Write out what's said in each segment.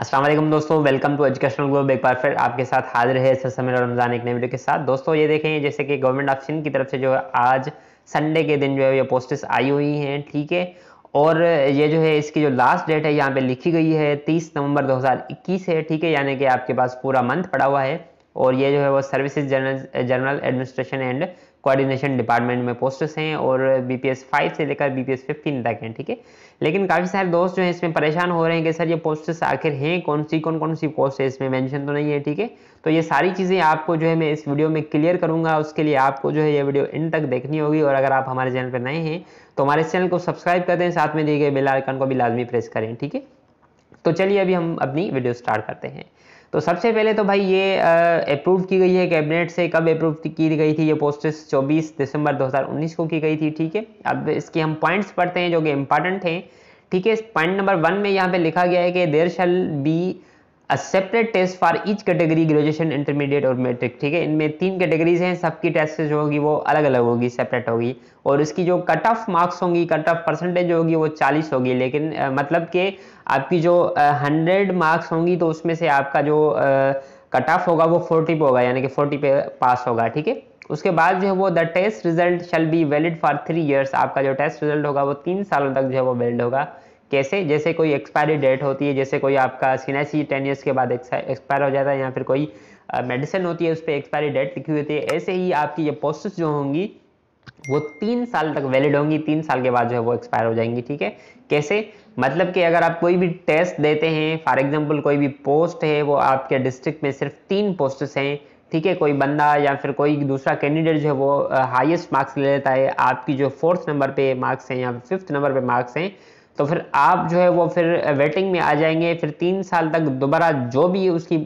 असलम दोस्तों welcome to educational globe एक बार फिर आपके साथ हाजिर है सर समीर और रमज़ान एक नए वीडियो के साथ दोस्तों ये देखें जैसे कि गवर्नमेंट ऑफ सिंध की तरफ से जो है आज संडे के दिन जो है ये पोस्टेस आई हुई हैं ठीक है और ये जो है इसकी जो लास्ट डेट है यहाँ पे लिखी गई है तीस नवंबर इक्कीस है ठीक है यानी कि आपके पास पूरा मंथ पड़ा हुआ है और ये जो है वो services general general administration and coordination department में पोस्ट हैं और बी पी एस फाइव से लेकर बी पी एस फिफ्टीन तक हैं ठीक है लेकिन काफ़ी सारे दोस्त जो हैं इसमें परेशान हो रहे हैं कि सर ये पोस्ट्स आखिर हैं कौन सी कौन कौन सी पोस्ट है इसमें मेंशन तो नहीं है ठीक है तो ये सारी चीज़ें आपको जो है मैं इस वीडियो में क्लियर करूंगा उसके लिए आपको जो है ये वीडियो इन तक देखनी होगी और अगर आप हमारे चैनल पर नए हैं तो हमारे चैनल को सब्सक्राइब कर दें साथ में दिए गए बेल आइकन को भी लाजमी प्रेस करें ठीक है तो चलिए अभी हम अपनी वीडियो स्टार्ट करते हैं तो सबसे पहले तो भाई ये अप्रूव की गई है कैबिनेट से कब अप्रूव की गई थी ये पोस्टेस 24 दिसंबर 2019 को की गई थी ठीक है अब इसके हम पॉइंट्स पढ़ते हैं जो कि इम्पॉर्टेंट हैं ठीक है पॉइंट नंबर वन में यहाँ पे लिखा गया है कि there shall be a separate test for each category graduation intermediate और मैट्रिक ठीक है इनमें तीन कैटेगरीज हैं सबकी टेस्ट जो होगी वो अलग अलग होगी सेपरेट होगी और उसकी जो कट ऑफ मार्क्स होंगी कट ऑफ परसेंटेज होगी वो चालीस होगी लेकिन आ, मतलब कि आपकी जो हंड्रेड मार्क्स होंगी तो उसमें से आपका जो कट ऑफ होगा वो फोर्टी पे होगा यानी कि फोर्टी पे पास होगा ठीक है उसके बाद जो है वो the test result shall be valid for three years आपका जो टेस्ट रिजल्ट होगा वो तीन सालों तक जो है वो वैलिड होगा कैसे जैसे कोई एक्सपायरी डेट होती है जैसे कोई आपका सीनासी टेन ईयर्स के बाद एक्सपायर हो जाता है या फिर कोई मेडिसिन होती है उस पर एक्सपायरी डेट लिखी हुई होती है ऐसे ही आपकी ये पोस्ट जो होंगी वो तीन साल तक वैलिड होंगी तीन साल के बाद जो है वो एक्सपायर हो जाएंगी ठीक है कैसे मतलब कि अगर आप कोई भी टेस्ट देते हैं फॉर एग्जाम्पल कोई भी पोस्ट है वो आपके डिस्ट्रिक्ट में सिर्फ तीन पोस्ट हैं ठीक है कोई बंदा या फिर कोई दूसरा कैंडिडेट जो है वो हाईएस्ट मार्क्स ले लेता है आपकी जो फोर्थ नंबर पे मार्क्स हैं या फिफ्थ नंबर पे मार्क्स हैं तो फिर आप जो है वो फिर वेटिंग में आ जाएंगे फिर तीन साल तक दोबारा जो भी उसकी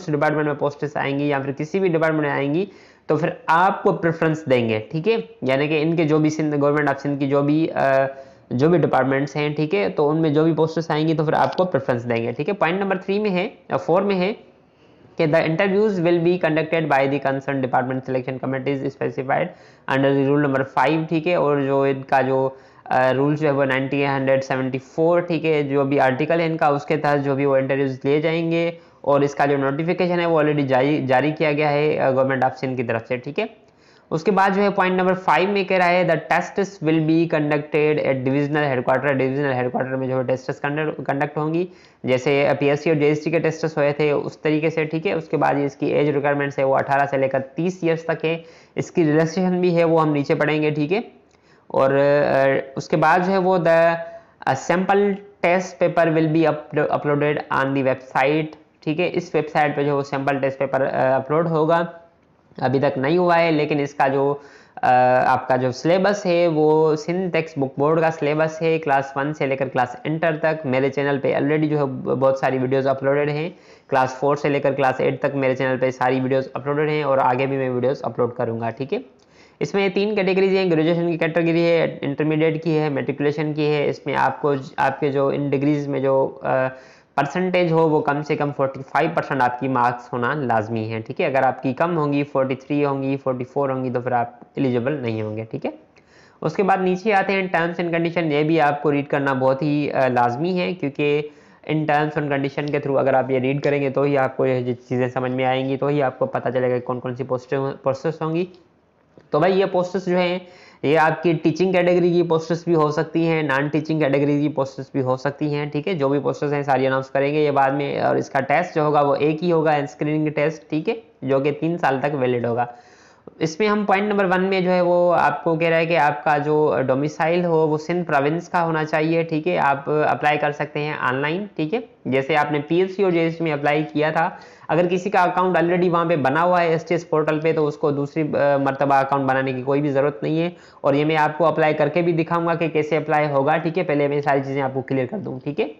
उस डिपार्टमेंट में पोस्टेस आएंगी या फिर किसी भी डिपार्टमेंट में आएंगी तो फिर आपको प्रेफरेंस देंगे ठीक है यानी कि इनके जो भी सिंध गवर्नमेंट ऑफ सिंध की जो भी जो भी डिपार्टमेंट्स हैं ठीक है तो उनमें जो भी पोस्टेस आएंगी तो फिर आपको प्रेफरेंस देंगे ठीक है पॉइंट नंबर थ्री में है फोर में है कि the interviews will be conducted by the concern department selection committees specified under the rule number five ठीक है और जो इनका जो रूल्स जो है वो नाइनटी हंड्रेड सेवेंटी फोर ठीक है जो भी आर्टिकल है इनका उसके तहत जो भी वो इंटरव्यूज़ लिए जाएंगे और इसका जो नोटिफिकेशन है वो ऑलरेडी जारी जारी किया गया है गवर्नमेंट ऑफ सिंध की तरफ से ठीक है उसके बाद जो है पॉइंट नंबर फाइव में कह रहा है the test will be conducted at divisional headquarter divisional headquarter में जो है टेस्ट कंडक्ट होंगी जैसे पी और जेएससी के टेस्ट हुए थे उस तरीके से ठीक है उसके बाद इसकी एज रिक्वायरमेंट्स है वो 18 से लेकर 30 ईयर्स तक है इसकी रिलैक्सेशन भी है वो हम नीचे पढ़ेंगे ठीक है और उसके बाद जो है वो the sample test paper will be uploaded on the website ठीक है इस वेबसाइट पे जो वो सैम्पल टेस्ट पेपर अपलोड होगा अभी तक नहीं हुआ है लेकिन इसका जो आपका जो सिलेबस है वो सिंध टेक्स्ट बुक बोर्ड का सिलेबस है क्लास वन से लेकर क्लास इंटर तक मेरे चैनल पे ऑलरेडी जो है बहुत सारी वीडियोस अपलोडेड हैं क्लास फोर से लेकर क्लास एट तक मेरे चैनल पे सारी वीडियोस अपलोडेड हैं और आगे भी मैं वीडियोस अपलोड करूँगा ठीक है इसमें तीन कैटेगरीज हैं ग्रेजुएशन की कैटेगरी है इंटरमीडिएट की है मेट्रिकुलेशन की है इसमें आपको आपके जो इन डिग्रीज में जो परसेंटेज हो वो कम से कम 45 परसेंट आपकी मार्क्स होना लाजमी है ठीक है अगर आपकी कम होंगी 43 होंगी 44 होंगी तो फिर आप एलिजिबल नहीं होंगे ठीक है उसके बाद नीचे आते हैं टर्म्स एंड कंडीशन ये भी आपको रीड करना बहुत ही लाजमी है क्योंकि इन टर्म्स एंड कंडीशन के थ्रू अगर आप ये रीड करेंगे तो ही आपको ये चीज़ें समझ में आएंगी तो ही आपको पता चलेगा कौन कौन सी पोस्टें प्रोसेस होंगी तो भाई ये पोस्टर्स जो हैं ये आपकी टीचिंग कैटेगरी की पोस्टर्स भी हो सकती हैं नॉन टीचिंग कैटेगरी की पोस्टर्स भी हो सकती हैं ठीक है जो भी पोस्टर्स हैं सारी अनाउंस करेंगे ये बाद में और इसका टेस्ट जो होगा वो एक ही होगा स्क्रीनिंग टेस्ट ठीक है जो कि तीन साल तक वैलिड होगा इसमें हम पॉइंट नंबर वन में जो है वो आपको कह रहा है कि आपका जो डोमिसाइल हो वो सिंध प्रोविंस का होना चाहिए ठीक है आप अप्लाई कर सकते हैं ऑनलाइन ठीक है जैसे आपने पी एस सी और जे में अप्लाई किया था अगर किसी का अकाउंट ऑलरेडी वहाँ पे बना हुआ है एस पोर्टल पे तो उसको दूसरी मरतबा अकाउंट बनाने की कोई भी ज़रूरत नहीं है और ये मैं आपको अप्लाई करके भी दिखाऊंगा कि कैसे अप्लाई होगा ठीक है पहले मैं सारी चीज़ें आपको क्लियर कर दूँ ठीक है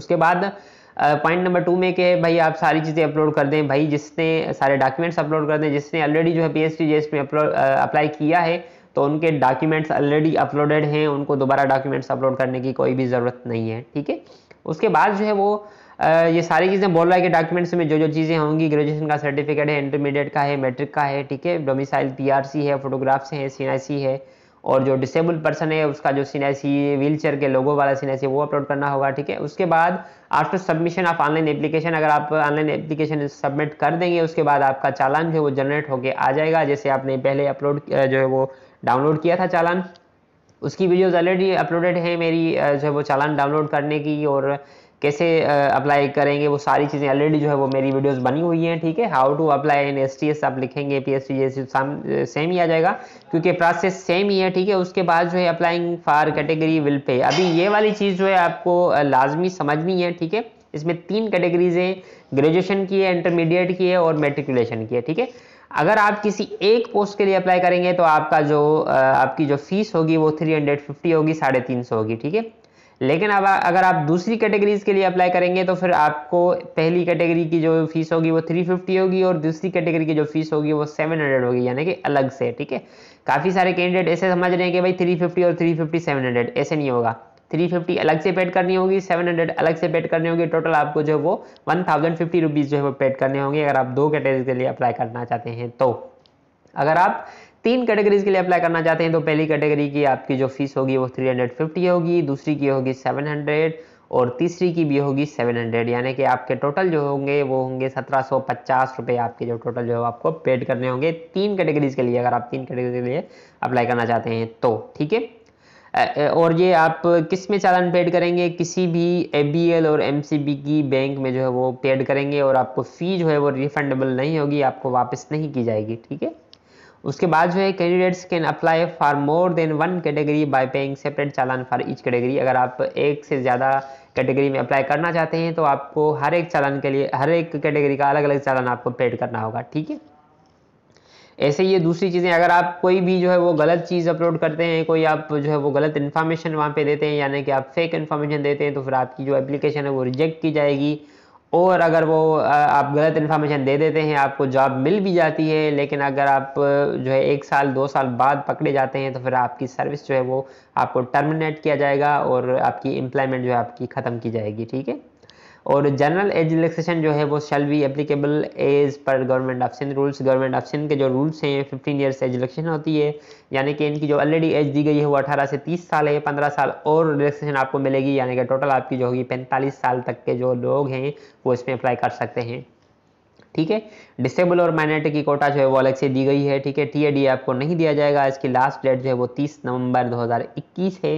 उसके बाद पॉइंट नंबर टू में कि भाई आप सारी चीज़ें अपलोड कर दें भाई जिसने सारे डॉक्यूमेंट्स अपलोड कर दें जिसने ऑलरेडी जो है पी एस टी में अपलोड अप्लाई किया है तो उनके डॉक्यूमेंट्स ऑलरेडी अपलोडेड हैं उनको दोबारा डॉक्यूमेंट्स अपलोड करने की कोई भी ज़रूरत नहीं है ठीक है उसके बाद जो है वो ये सारी चीज़ें बोल रहा है कि डॉक्यूमेंट्स में जो जो चीज़ें होंगी ग्रेजुएशन का सर्टिफिकेट है इंटरमीडिएट का है मैट्रिक का है ठीक है डोमिसाइल पी है फोटोग्राफ्स हैं सी है और जो डिसेबल्ड पर्सन है उसका जो आई व्हील चेयर के लोगों वाला आई वो अपलोड करना होगा ठीक है उसके बाद after submission of online application अगर आप ऑनलाइन एप्लीकेशन सबमिट कर देंगे उसके बाद आपका चालान जो है वो जनरेट होके आ जाएगा जैसे आपने पहले अपलोड जो है वो डाउनलोड किया था चालान उसकी वीडियोज़ ऑलरेडी अपलोडेड है मेरी जो है वो चालान डाउनलोड करने की और कैसे अप्लाई करेंगे वो सारी चीज़ें ऑलरेडी जो है वो मेरी वीडियोस बनी हुई हैं ठीक है how to apply in S T S आप लिखेंगे पी एस टी सेम ही आ जाएगा क्योंकि प्रोसेस सेम ही है ठीक है उसके बाद जो है applying for category will pay अभी ये वाली चीज़ जो है आपको लाजमी समझनी है ठीक है इसमें तीन कैटेगरीज हैं ग्रेजुएशन की है इंटरमीडिएट की है और मेट्रिकुलेशन की है ठीक है अगर आप किसी एक पोस्ट के लिए अप्लाई करेंगे तो आपका जो आपकी जो फीस होगी वो थ्री हंड्रेड फिफ्टी होगी साढ़े तीन सौ होगी ठीक है लेकिन अब अगर आप दूसरी कैटेगरीज के लिए अप्लाई करेंगे तो फिर आपको पहली कैटेगरी की जो फीस होगी वो थ्री फिफ्टी होगी और दूसरी कैटेगरी की जो फीस होगी वो सेवन हंड्रेड होगी यानी कि अलग से ठीक है काफ़ी सारे कैंडिडेट ऐसे समझ रहे हैं कि भाई थ्री फिफ्टी और थ्री फिफ्टी सेवन हंड्रेड ऐसे नहीं होगा थ्री फिफ्टी अलग से पेड करनी होगी सेवन हंड्रेड अलग से पेड करनी होगी टोटल आपको जो है वो वन थाउजेंड फिफ्टी रुपीज़ जो है वो पेड करने होंगे अगर आप दो कैटेगरी के लिए अप्लाई करना चाहते हैं तो अगर आप तीन कैटेगरीज के लिए अप्लाई करना चाहते हैं तो पहली कैटेगरी की आपकी जो फीस होगी वो 350 होगी दूसरी की होगी 700 और तीसरी की भी होगी 700 यानी कि आपके टोटल जो होंगे वो होंगे सत्रह सौ आपके जो टोटल जो है आपको पेड करने होंगे तीन कैटेगरीज के लिए अगर आप तीन कैटेगरी के लिए अप्लाई करना चाहते हैं तो ठीक है और ये आप किस में चालान पेड करेंगे किसी भी ए और एम की बैंक में जो है वो पेड करेंगे और आपको फ़ी जो है वो रिफंडेबल नहीं होगी आपको वापस नहीं की जाएगी ठीक है उसके बाद जो है candidates can apply for more than one category by paying separate challan for each category अगर आप एक से ज़्यादा कैटेगरी में अप्लाई करना चाहते हैं तो आपको हर एक चालान के लिए हर एक कैटेगरी का अलग अलग चालान आपको पेड करना होगा ठीक है ऐसे ये दूसरी चीज़ें अगर आप कोई भी जो है वो गलत चीज़ अपलोड करते हैं कोई आप जो है वो गलत इन्फॉर्मेशन वहाँ पे देते हैं यानी कि आप फेक इन्फॉर्मेशन देते हैं तो फिर आपकी जो एप्लीकेशन है वो रिजेक्ट की जाएगी और अगर वो आप गलत इन्फॉर्मेशन दे देते हैं आपको जॉब मिल भी जाती है लेकिन अगर आप जो है एक साल दो साल बाद पकड़े जाते हैं तो फिर आपकी सर्विस जो है वो आपको टर्मिनेट किया जाएगा और आपकी एम्प्लॉयमेंट जो है आपकी ख़त्म की जाएगी ठीक है और जनरल एज रिलेक्सेशन जो है वो shall be applicable as per government of Sindh rules government of Sindh के जो रूल्स हैं फिफ्टीन ईयर्स एज रिलैक्सेशन होती है यानी कि इनकी जो ऑलरेडी एज दी गई है वो अठारह से तीस साल है पंद्रह साल और रिलेक्सेशन आपको मिलेगी यानी कि टोटल आपकी जो होगी पैंतालीस साल तक के जो लोग हैं वो इसमें अप्लाई कर सकते हैं ठीक है डिसेबल और माइनॉरिटी की कोटा जो है वो अलग से दी गई है ठीक है टी आपको नहीं दिया जाएगा इसकी लास्ट डेट जो है वो 30 नवंबर 2021 है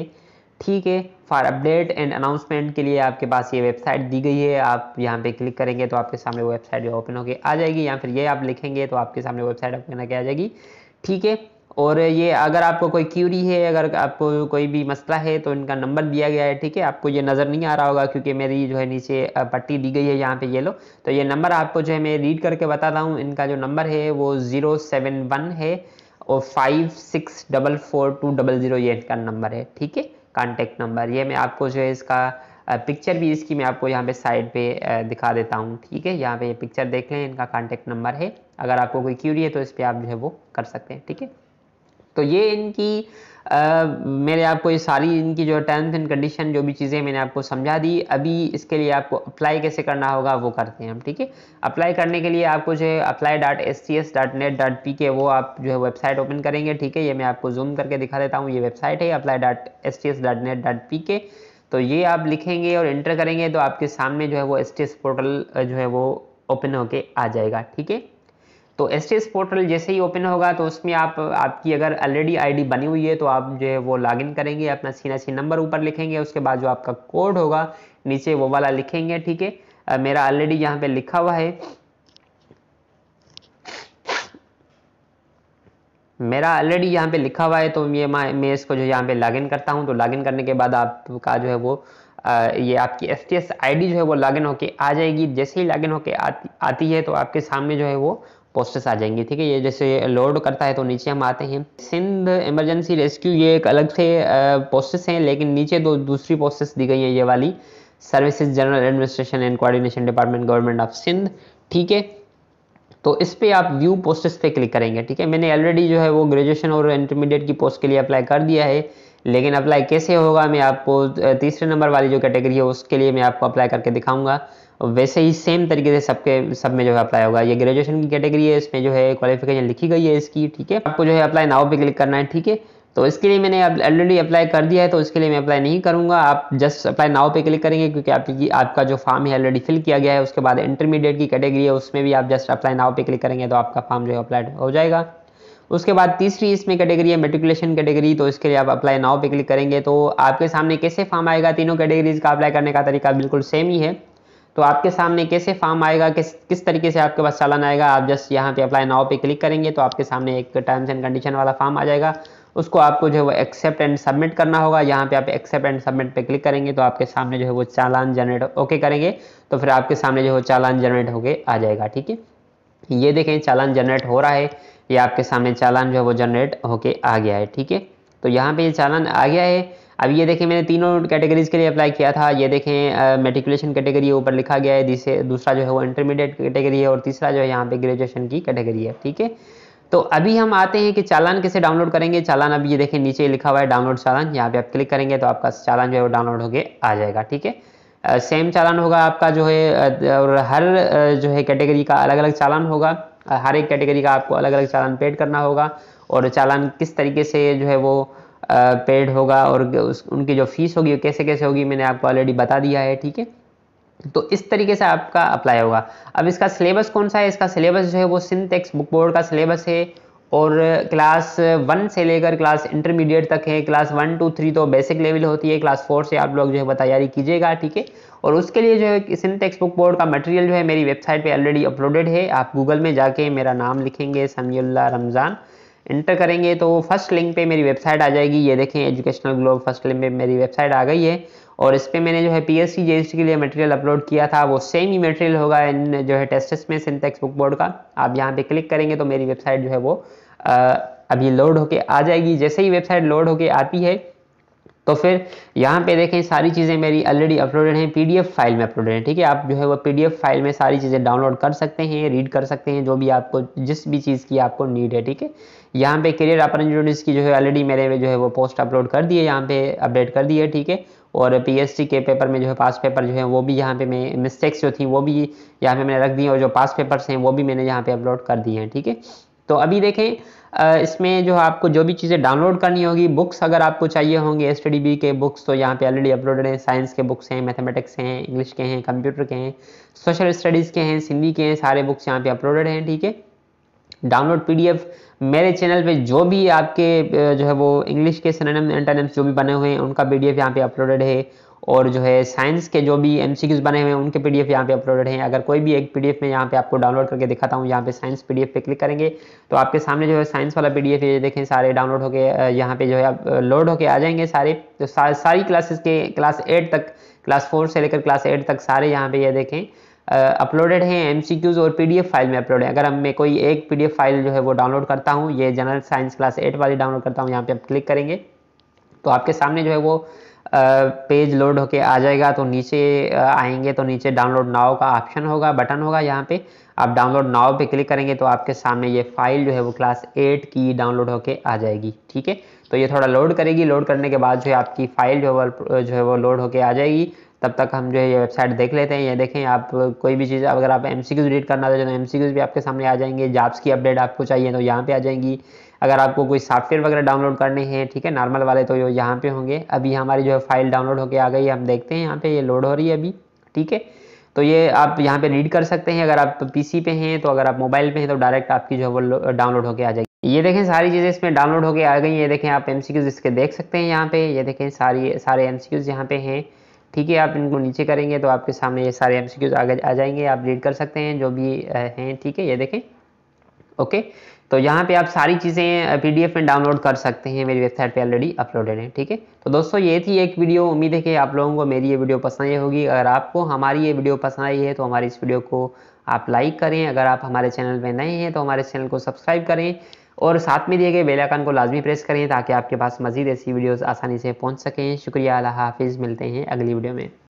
ठीक है फॉर अपडेट एंड अनाउंसमेंट के लिए आपके पास ये वेबसाइट दी गई है आप यहाँ पे क्लिक करेंगे तो आपके सामने वेबसाइट जो ओपन होकर आ जाएगी या फिर ये आप लिखेंगे तो आपके सामने वेबसाइट ओपन होकर आ जाएगी ठीक है और ये अगर आपको कोई क्यूरी है अगर आपको कोई भी मसला है तो इनका नंबर दिया गया है ठीक है आपको ये नज़र नहीं आ रहा होगा क्योंकि मेरी जो है नीचे पट्टी दी गई है यहाँ पे ये लो तो ये नंबर आपको जो है मैं रीड करके बताता हूँ इनका जो नंबर है वो ज़ीरो सेवन वन है और five six double four two double zero ये इनका नंबर है ठीक है कॉन्टेक्ट नंबर ये मैं आपको जो है इसका पिक्चर भी इसकी मैं आपको यहाँ पे साइड पे दिखा देता हूँ ठीक है यहाँ पे ये पिक्चर देख लें इनका कॉन्टेक्ट नंबर है अगर आपको कोई क्यूरी है तो इस पर आप जो है वो कर सकते हैं ठीक है तो ये इनकी मैंने मेरे आपको ये सारी इनकी जो टर्म्स एंड कंडीशन जो भी चीज़ें मैंने आपको समझा दी अभी इसके लिए आपको अप्लाई कैसे करना होगा वो करते हैं हम ठीक है अप्लाई करने के लिए आपको जो है apply dot S T S dot net dot P K वो आप जो है वेबसाइट ओपन करेंगे ठीक है ये मैं आपको जूम करके दिखा देता हूँ ये वेबसाइट है apply dot S T S dot net dot P K तो ये आप लिखेंगे और एंटर करेंगे तो आपके सामने जो है वो एस टी एस पोर्टल जो है वो ओपन होके आ जाएगा ठीक है तो एस टी एस पोर्टल जैसे ही ओपन होगा तो उसमें आप आपकी अगर ऑलरेडी आईडी बनी हुई है तो आप जो है वो लॉगिन करेंगे अपना सीना सी नंबर ऊपर लिखेंगे उसके बाद जो आपका कोड होगा नीचे वो वाला लिखेंगे ठीक है मेरा ऑलरेडी यहाँ पे लिखा हुआ है मेरा ऑलरेडी यहाँ पे लिखा हुआ है तो ये मैं इसको जो यहाँ पे लॉगिन करता हूँ तो लॉगिन करने के बाद आपका जो है वो आ, ये आपकी S T S I D जो है वो लॉगिन होके आ जाएगी जैसे ही लॉगिन होके आती आती है तो आपके सामने जो है वो पोस्टर्स आ जाएंगे ठीक है ये जैसे लोड करता है तो नीचे हम आते हैं सिंध इमरजेंसी रेस्क्यू ये एक अलग से पोस्टेस हैं लेकिन नीचे दो दूसरी पोस्टर्स दी गई हैं ये वाली services general administration and coordination department government of Sindh ठीक है तो इस पर आप व्यू पोस्टेस पे क्लिक करेंगे ठीक है मैंने ऑलरेडी जो है वो ग्रेजुएशन और इंटरमीडिएट की पोस्ट के लिए अप्लाई कर दिया है लेकिन अप्लाई कैसे होगा मैं आपको तीसरे नंबर वाली जो कैटेगरी है उसके लिए मैं आपको अप्लाई करके दिखाऊंगा वैसे ही सेम तरीके से सबके सब में जो है अप्लाई होगा ये ग्रेजुएशन की कैटेगरी है इसमें जो है क्वालिफिकेशन लिखी गई है इसकी ठीक है आपको जो है अप्लाई नाव पे क्लिक करना है ठीक है तो इसके लिए मैंने ऑलरेडी अप्लाई कर दिया है तो इसके लिए मैं अप्लाई नहीं करूंगा आप जस्ट अप्लाई नाव पे क्लिक करेंगे क्योंकि आपकी आपका जो फॉर्म है ऑलरेडी फिल किया गया है उसके बाद इंटरमीडिएट की कैटेगरी है उसमें भी आप जस्ट अप्लाई नाव पे क्लिक करेंगे तो आपका फॉर्म जो है अप्लाई हो जाएगा उसके बाद तीसरी इसमें कैटेगरी है मेट्रिकुलेशन कैटेगरी तो इसके लिए आप अप्लाई नाव पे क्लिक करेंगे तो आपके सामने कैसे फॉर्म आएगा तीनों कैटेगरीज का अप्लाई करने का तरीका बिल्कुल सेम ही है तो आपके सामने कैसे फॉर्म आएगा किस किस तरीके से आपके पास चालान आएगा आप जस्ट यहाँ पे अप्लाई नाव पे क्लिक करेंगे तो आपके सामने एक टर्म्स एंड कंडीशन वाला फॉर्म आ जाएगा उसको आपको जो है वो एक्सेप्ट एंड सबमिट करना होगा यहाँ पे आप एक्सेप्ट एंड सबमिट पे क्लिक करेंगे तो आपके सामने जो है वो चालान जनरेट ओके करेंगे तो फिर आपके सामने जो है चालान जनरेट होके आ जाएगा ठीक है ये देखें चालान जनरेट हो रहा है ये आपके सामने चालान जो है वो जनरेट होके आ गया है ठीक है तो यहाँ पे ये चालान आ गया है अब ये देखें मैंने तीनों कैटेगरीज़ के लिए अप्लाई किया था ये देखें मेट्रिकुलेशन कैटेगरी ऊपर लिखा गया है जिसे दूसरा जो है वो इंटरमीडिएट कैटेगरी है और तीसरा जो है यहाँ पे ग्रेजुएशन की कैटेगरी है ठीक है तो अभी हम आते हैं कि चालान कैसे डाउनलोड करेंगे चालान अभी ये देखें नीचे लिखा हुआ है डाउनलोड चालान यहाँ पे आप क्लिक करेंगे तो आपका चालान जो है वो डाउनलोड होकर आ जाएगा ठीक है सेम चालान होगा आपका जो है और हर जो है कैटेगरी का अलग अलग चालान होगा हर एक कैटेगरी का आपको अलग अलग चालान पेड करना होगा और चालान किस तरीके से जो है वो पेड होगा और उस उनकी जो फ़ीस होगी कैसे कैसे होगी मैंने आपको ऑलरेडी बता दिया है ठीक है तो इस तरीके से आपका अप्लाई होगा अब इसका सिलेबस कौन सा है इसका सिलेबस जो है वो सिंथेक्स बुक बोर्ड का सिलेबस है और क्लास वन से लेकर क्लास इंटरमीडिएट तक है क्लास वन टू थ्री तो बेसिक लेवल होती है क्लास फोर से आप लोग जो है तैयारी कीजिएगा ठीक है और उसके लिए जो है सिंथेक्स बुक बोर्ड का मटेरियल जो है मेरी वेबसाइट पे ऑलरेडी अपलोडेड है आप गूगल में जाके मेरा नाम लिखेंगे समीउल्ला रमज़ान एंटर करेंगे तो फर्स्ट लिंक पे मेरी वेबसाइट आ जाएगी ये देखें एजुकेशनल ग्लोब फर्स्ट लिंक पे मेरी वेबसाइट आ गई है और इस पर मैंने जो है पी एस के लिए मटेरियल अपलोड किया था वो सेम ही मटेरियल होगा इन जो है टेस्टेस में सिंथेक्स बुक बोर्ड का आप यहाँ पे क्लिक करेंगे तो मेरी वेबसाइट जो है वो आ, अभी लोड होके आ जाएगी जैसे ही वेबसाइट लोड होके आती है तो फिर यहाँ पे देखें सारी चीज़ें मेरी ऑलरेडी अपलोडेड हैं पीडीएफ फाइल में अपलोडेड हैं ठीक है आप जो है वो पीडीएफ फाइल में सारी चीज़ें डाउनलोड कर सकते हैं रीड कर सकते हैं जो भी आपको जिस भी चीज़ की आपको नीड है ठीक है यहाँ पे करियर अपॉर्चुनिटीज़ की जो है ऑलरेडी मेरे जो है वो पोस्ट अपलोड कर दिए यहाँ पे अपडेट कर दिए ठीक है और पी के पेपर में जो है पास पेपर जो है वो भी यहाँ पे मैं मिस्टेक्स जो थी वो भी यहाँ पे मैंने रख दी और जो पास पेपर्स हैं वो भी मैंने यहाँ पे अपलोड कर दिए हैं ठीक है तो अभी देखें इसमें जो आपको जो भी चीज़ें डाउनलोड करनी होगी बुक्स अगर आपको चाहिए होंगे एस के बुक्स तो यहाँ पे ऑलरेडी अपलोडेड हैं साइंस के बुक्स हैं मैथमेटिक्स हैं इंग्लिश के हैं कंप्यूटर के हैं सोशल स्टडीज़ के हैं सिंधी के हैं सारे बुक्स यहाँ पे अपलोडेड हैं ठीक है डाउनलोड पीडीएफ मेरे चैनल पे जो भी आपके जो है वो इंग्लिश के सिनोनिम एंटोनिम्स जो भी बने हुए हैं उनका पी डी एफ यहाँ पे अपलोडेड है और जो है साइंस के जो भी एम बने हुए हैं उनके पी डी एफ यहाँ पे अपलोडेड हैं अगर कोई भी एक पी डी एफ में यहाँ पे आपको डाउनलोड करके दिखाता हूँ यहाँ पे साइंस पी डी एफ पे क्लिक करेंगे तो आपके सामने जो है साइंस वाला पी डी एफ ये देखें सारे डाउनलोड होकर यहाँ पे जो है आप लोड होके आ जाएंगे सारे तो सारी क्लासेस के क्लास एट तक क्लास फोर से लेकर क्लास एट तक सारे यहाँ पे ये देखें अपलोडेड हैं क्यूज और एफ फाइल में अपलोड है अगर हम मैं कोई एक एफ फाइल जो है वो डाउनलोड करता हूँ ये जनरल साइंस क्लास एट वाली डाउनलोड करता हूँ यहाँ पे आप क्लिक करेंगे तो आपके सामने जो है वो पेज लोड होके आ जाएगा तो नीचे आएंगे तो नीचे डाउनलोड नाव का ऑप्शन होगा बटन होगा यहाँ पे आप डाउनलोड नाव पे क्लिक करेंगे तो आपके सामने ये फाइल जो है वो क्लास एट की डाउनलोड होके आ जाएगी ठीक है तो ये थोड़ा लोड करेगी लोड करने के बाद जो है आपकी फाइल जो है वो जो है वो लोड होके आ जाएगी तब तक हम जो है ये वेबसाइट देख लेते हैं ये देखें आप कोई भी चीज़ अगर आप एम सी क्यूज़ रीड करना चाहते तो एम सी क्यूज़ भी आपके सामने आ जाएंगे जॉब्स की अपडेट आपको चाहिए तो यहाँ पे आ जाएंगी अगर आपको कोई सॉफ्टवेयर वगैरह डाउनलोड करने हैं ठीक है नॉर्मल वाले तो यहाँ पे होंगे अभी हमारी जो है फाइल डाउनलोड होकर आ गई हम देखते हैं यहाँ पे ये लोड हो रही है अभी ठीक है तो ये आप यहाँ पे रीड कर सकते हैं अगर आप सी पे हैं तो अगर आप मोबाइल पे हैं तो डायरेक्ट आपकी जो है वो डाउनलोड होकर आ जाएगी ये देखें सारी चीज़ें इसमें डाउनलोड होकर आ गई ये देखें आप एम सी इसके देख सकते हैं यहाँ पे ये देखें सारी सारे एम सी यहाँ पे हैं ठीक है आप इनको नीचे करेंगे तो आपके सामने ये सारे एम आगे आ जाएंगे आप रीड कर सकते हैं जो भी हैं ठीक है ये देखें ओके तो यहाँ पे आप सारी चीज़ें पीडीएफ में डाउनलोड कर सकते हैं मेरी वेबसाइट पे ऑलरेडी अपलोडेड है ठीक है तो दोस्तों ये थी एक वीडियो उम्मीद है कि आप लोगों को मेरी ये वीडियो पसंद आई होगी अगर आपको हमारी ये वीडियो पसंद आई है तो हमारी इस वीडियो को आप लाइक करें अगर आप हमारे चैनल पर नए हैं तो हमारे चैनल को सब्सक्राइब करें और साथ में दिए गए बेलाइकन को लाजमी प्रेस करें ताकि आपके पास मजीद ऐसी वीडियोज़ आसानी से पहुँच सकें शुक्रिया हाफिज़ मिलते हैं अगली वीडियो में